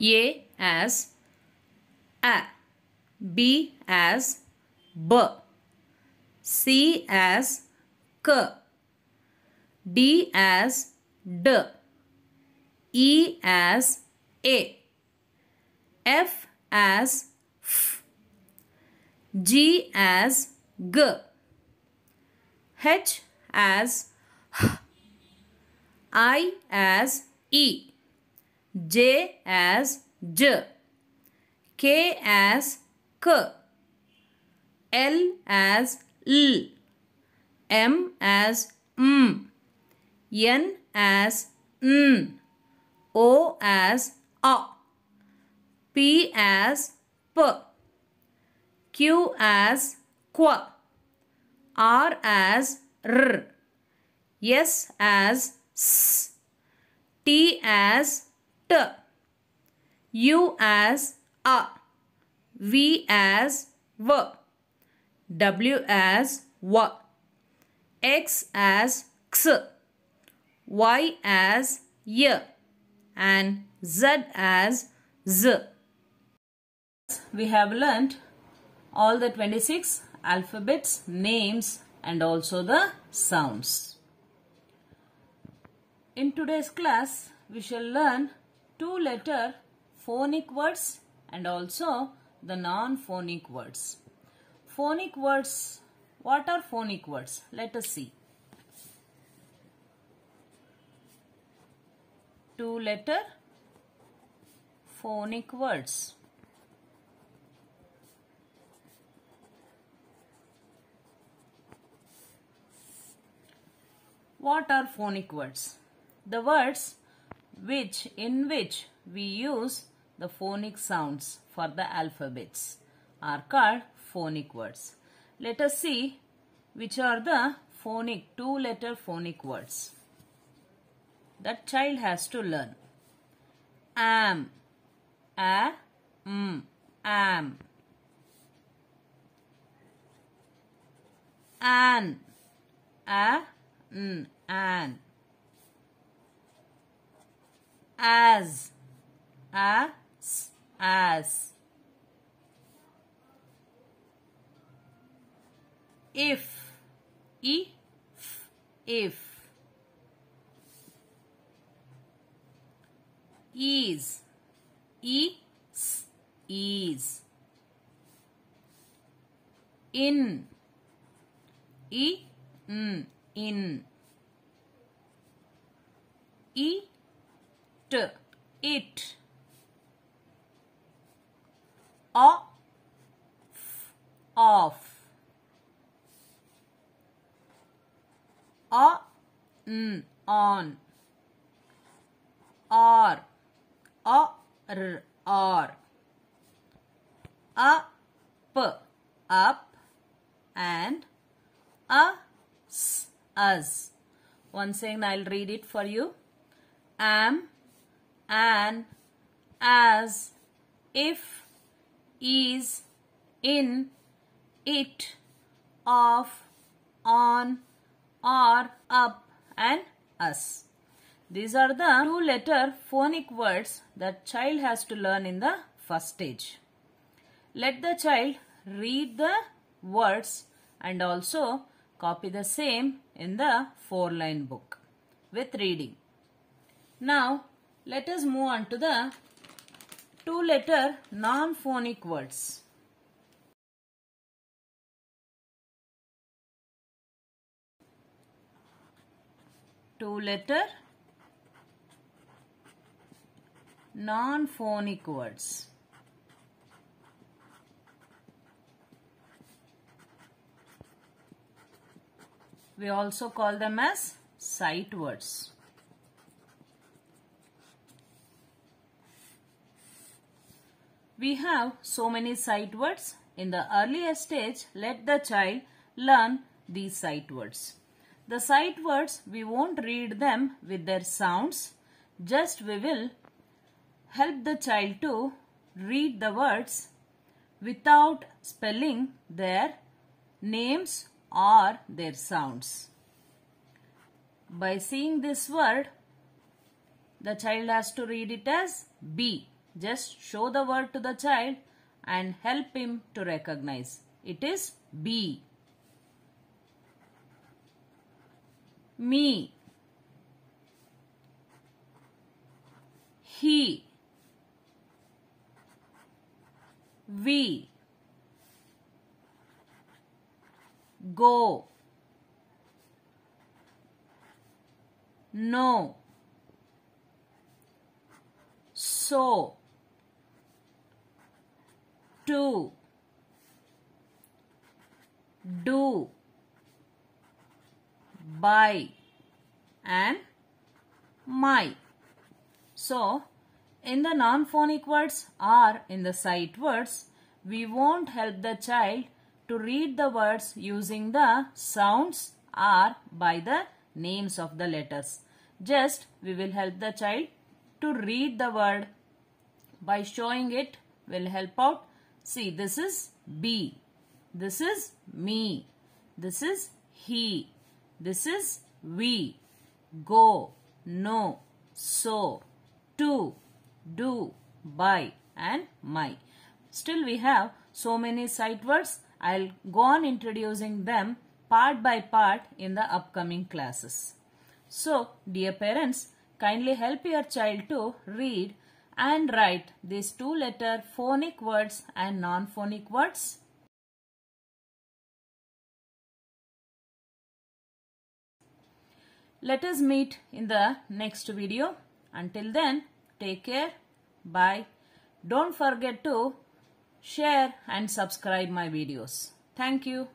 A as A, B as B, C as K, D as D, E as A, F as F, G as G, H as H, I as E. J as J, K as K, L as L, M as M, N as N, O as A, P as P, Q as Q, R as R, S as S, T as t. U as a. V as v. W as w. X as x. Y as y. And Z as z. We have learnt all the 26 alphabets, names and also the sounds. In today's class, we shall learn two letter phonic words and also the non-phonic words. Phonic words, what are phonic words? Let us see. Two letter phonic words. What are phonic words? The words which in which we use the phonic sounds for the alphabets are called phonic words. Let us see which are the phonic two letter phonic words that child has to learn. Am, a, m, am. An, a, n, an as as as if if if is is is in mm. in in E it off off on on or or or up up and us us once again i'll read it for you am an, as, if, is, in, it, of, on, or, up and us. These are the two letter phonic words that child has to learn in the first stage. Let the child read the words and also copy the same in the four line book with reading. Now let us move on to the two letter non phonic words. Two letter non phonic words. We also call them as sight words. We have so many sight words. In the earlier stage, let the child learn these sight words. The sight words, we won't read them with their sounds. Just we will help the child to read the words without spelling their names or their sounds. By seeing this word, the child has to read it as B. Just show the word to the child and help him to recognize. It is B. Me. He. We. Go. No. So to do by and my so in the non-phonic words or in the sight words we won't help the child to read the words using the sounds or by the names of the letters just we will help the child to read the word by showing it will help out See, this is B. This is me. This is he. This is we. Go, no, so, to, do, by and my. Still we have so many sight words. I'll go on introducing them part by part in the upcoming classes. So, dear parents, kindly help your child to read and write these two letter phonic words and non-phonic words. Let us meet in the next video. Until then, take care. Bye. Don't forget to share and subscribe my videos. Thank you.